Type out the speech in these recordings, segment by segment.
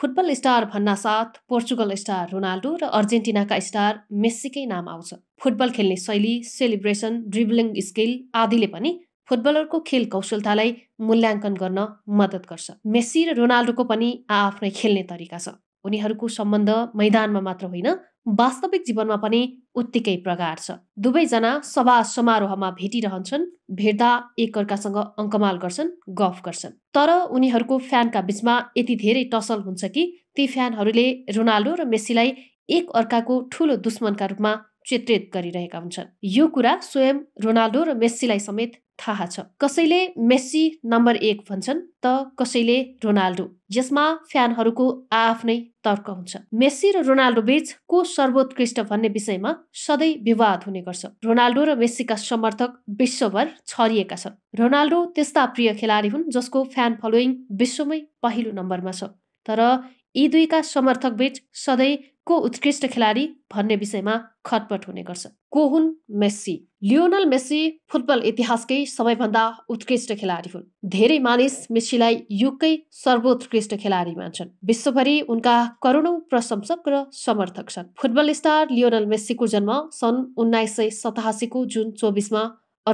football star भन्नासाथ Portugal star Ronaldo र अर्जेन्टिनाका स्टार मेस्सीकै नाम आउँछ फुटबल खेल्ने शैली सेलिब्रेसन ड्रिबलिङ स्किल आदिले पनि फुटबलरको खेल कौशलतालाई मूल्याङ्कन गर्न मद्दत गर्छ मेस्सी र रोनाल्डोको पनि आआफ्नै खेल्ने तरिका छ उनीहरूको सम्बन्ध मैदानमा मात्र होइन वास्तविक जीवनमा पनि उत्तिकै प्रगाड छ दुवैजना सभा समारोहमा भेटिरहन्छन् भेट्दा एकअर्कासँग अङ्कमाल गर्छन् गफ गर्छन् तर उनीहरूको फ्यानका बिचमा यति धेरै टसल हुन्छ कि ती फ्यानहरूले रोनाल्डो र मेस्सीलाई एक अर्काको ठुलो दुश्मनका रूपमा चित्रित गरिरहेका हुन्छन् यो कुरा स्वयं रोनाल्डो र मेस्सीलाई समेत थाहा छ कसैले मेस्सी नम्बर एक भन्छन् त कसैले रोनाल्डो यसमा फ्यानहरूको आफ्नै तर्क हुन्छ मेस्सी र रोनाल्डो बीच को सर्वोत्कृष्ट भन्ने विषयमा सधैँ विवाद हुने गर्छ रोनाल्डो र मेस्सीका समर्थक विश्वभर छरिएका छन् रोनाल्डो त्यस्ता प्रिय खेलाडी हुन् जसको फ्यान फलोइङ विश्वमै पहिलो नम्बरमा छ तर यी दुईका समर्थक बीच सधैँ को उत्कृष्ट खेलाडी भन्ने विषयमा खटपट हुने गर्छ को हुन् मेस्सी लियोनल मेस्सी फुटबल इतिहासकै सबैभन्दा उत्कृष्ट खेलाडी हुन् धेरै मानिस मेस्सीलाई युगकै सर्वोत्कृष्ट खेलाडी मान्छन् विश्वभरि उनका करोडौं प्रशंसक र समर्थक छन् फुटबल स्टार लियोनल मेस्सीको जन्म सन् उन्नाइस सय सतासीको जुन चौबिसमा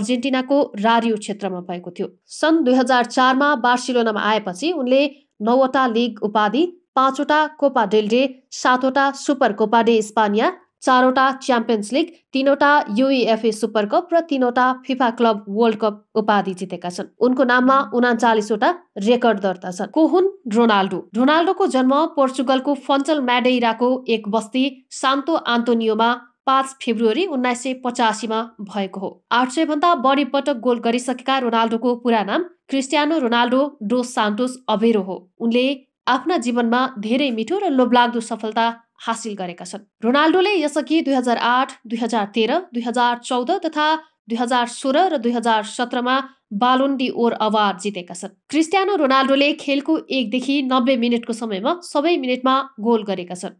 अर्जेन्टिनाको रारियो क्षेत्रमा भएको थियो सन् दुई हजार चारमा बार्सिलोनामा आएपछि उनले नौवटा लिग उपाधि पाँचवटा कोपा डेल्डे सातवटा सुपर कोपा डे स्पानिया चारवटा च्याम्पियन्स लिग तीनवटा युएफए सुपर कप र तीनवटा फिफा क्लब वर्ल्ड कप उपाधि जितेका छन् उनको नाममा उनाचालिसवटा रेकर्ड दर्ता छन् को हुन् रोनाल्डो रोनाल्डोको जन्म पोर्चुगलको फन्चल म्याडेराको एक बस्ती सान्तो आन्तोनियोमा पाँच फेब्रुअरी उन्नाइस सय पचासीमा भएको हो आठ सय भन्दा बढी पटक गोल गरिसकेका रोनाल्डोको पुरा नाम Cristiano Ronaldo dos Santos Aveiro हो उनले आफ्ना जीवनमा धेरै मिठो र लोभलाग्दो सफलता हासिल गरेका छन् रोनाल्डोले यसअघि दुई हजार आठ दुई हजार तेह्र दुई हजार चौध तथा दुई हजार सोह्र र दुई हजार सत्रमा बालोन्डी ओर अवार्ड जितेका छन् क्रिस्टियानो रोनाल्डोले खेलको एकदेखि नब्बे मिनटको समयमा सबै मिनटमा गोल गरेका छन्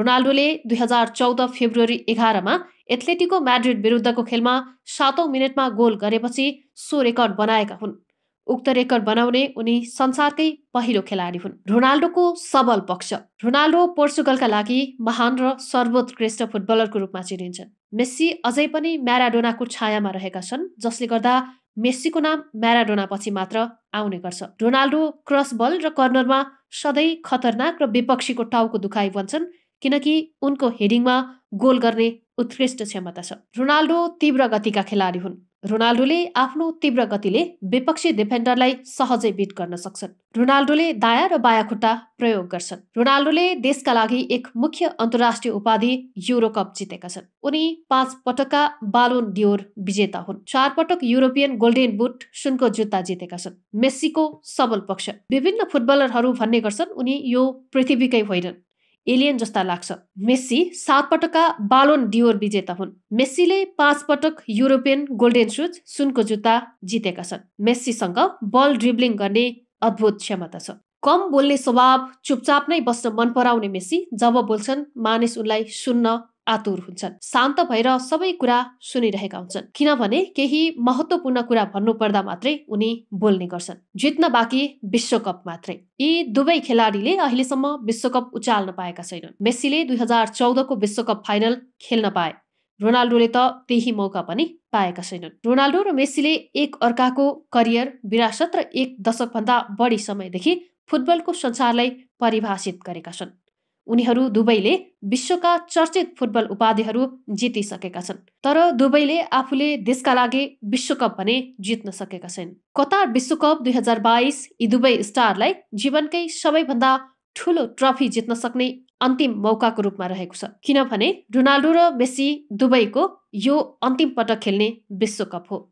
रोनाल्डोले दुई हजार चौध फेब्रुअरी एघारमा एथलेटिको म्याड्रिड विरुद्धको खेलमा सातौँ मिनटमा गोल गरेपछि सो रेकर्ड बनाएका हुन् उक्त रेकर्ड बनाउने उनी संसारकै पहिलो खेलाडी हुन् रोनाल्डोको सबल पक्ष रोनाल्डो पोर्चुगलका लागि महान र सर्वोत्कृष्ट फुटबलरको रूपमा चिनिन्छन् मेस्सी अझै पनि म्याराडोनाको छायामा रहेका छन् जसले गर्दा मेस्सीको नाम म्याराडोना पछि मात्र आउने गर्छ रोनाल्डो क्रस बल र कर्नरमा सधैँ खतरनाक र विपक्षीको टाउको दुखाइ बन्छन् किनकि उनको हेडिङमा गोल गर्ने उत्कृष्ट क्षमता छ रोनाल्डो तीव्र गतिका खेलाडी हुन् रोनाल्डोले आफ्नो तीव्र गतिले विपक्षी डिफेन्डरलाई सहजै बिट गर्न सक्छन् रोनाल्डोले दायाँ र बायाँ खुट्टा प्रयोग गर्छन् रोनाल्डोले देशका लागि एक मुख्य अन्तर्राष्ट्रिय उपाधि युरोकप जितेका छन् उनी पाँच पटकका बालोन डियोर विजेता हुन् चार पटक युरोपियन गोल्डेन बुट सुनको जुत्ता जितेका छन् मेस्सीको सबल पक्ष विभिन्न फुटबलरहरू भन्ने गर्छन् उनी यो पृथ्वीकै होइनन् एलियन जस्ता लाग्छ मेस्सी सात पटकका बालोन डियोर विजेता हुन् मेस्सीले पाँच पटक युरोपियन गोल्डेन सुज सुनको जुत्ता जितेका छन् मेस्सीसँग बल ड्रिब्लिङ गर्ने अद्भुत क्षमता छ कम बोल्ने स्वभाव चुपचाप नै बस्न मन पराउने मेस्सी जब बोल्छन् मानिस उनलाई सुन्न आतुर हुन्छन् शान्त भएर सबै कुरा सुनिरहेका हुन्छन् किनभने केही महत्त्वपूर्ण कुरा भन्नुपर्दा मात्रै उनी बोल्ने गर्छन् जित्न बाँकी विश्वकप मात्रै यी दुवै खेलाडीले अहिलेसम्म विश्वकप उचाल्न पाएका छैनन् मेस्सीले दुई हजार चौधको विश्वकप फाइनल खेल्न पाए रोनाल्डोले त त्यही मौका पनि पाएका छैनन् रोनाल्डो र मेस्सीले एक अर्काको करियर विरासत र एक दशकभन्दा बढी समयदेखि फुटबलको संसारलाई परिभाषित गरेका छन् उनीहरू दुवैले विश्वका चर्चित फुटबल उपाधिहरू जितिसकेका छन् तर दुवैले आफूले देशका लागि विश्वकप भने जित्न सकेका छैन कतार विश्वकप दुई हजार बाइस यी दुवै स्टारलाई जीवनकै सबैभन्दा ठुलो ट्रफी जित्न सक्ने अन्तिम मौकाको रूपमा रहेको छ किनभने रोनाल्डो र मेसी दुवैको यो अन्तिम पटक खेल्ने विश्वकप हो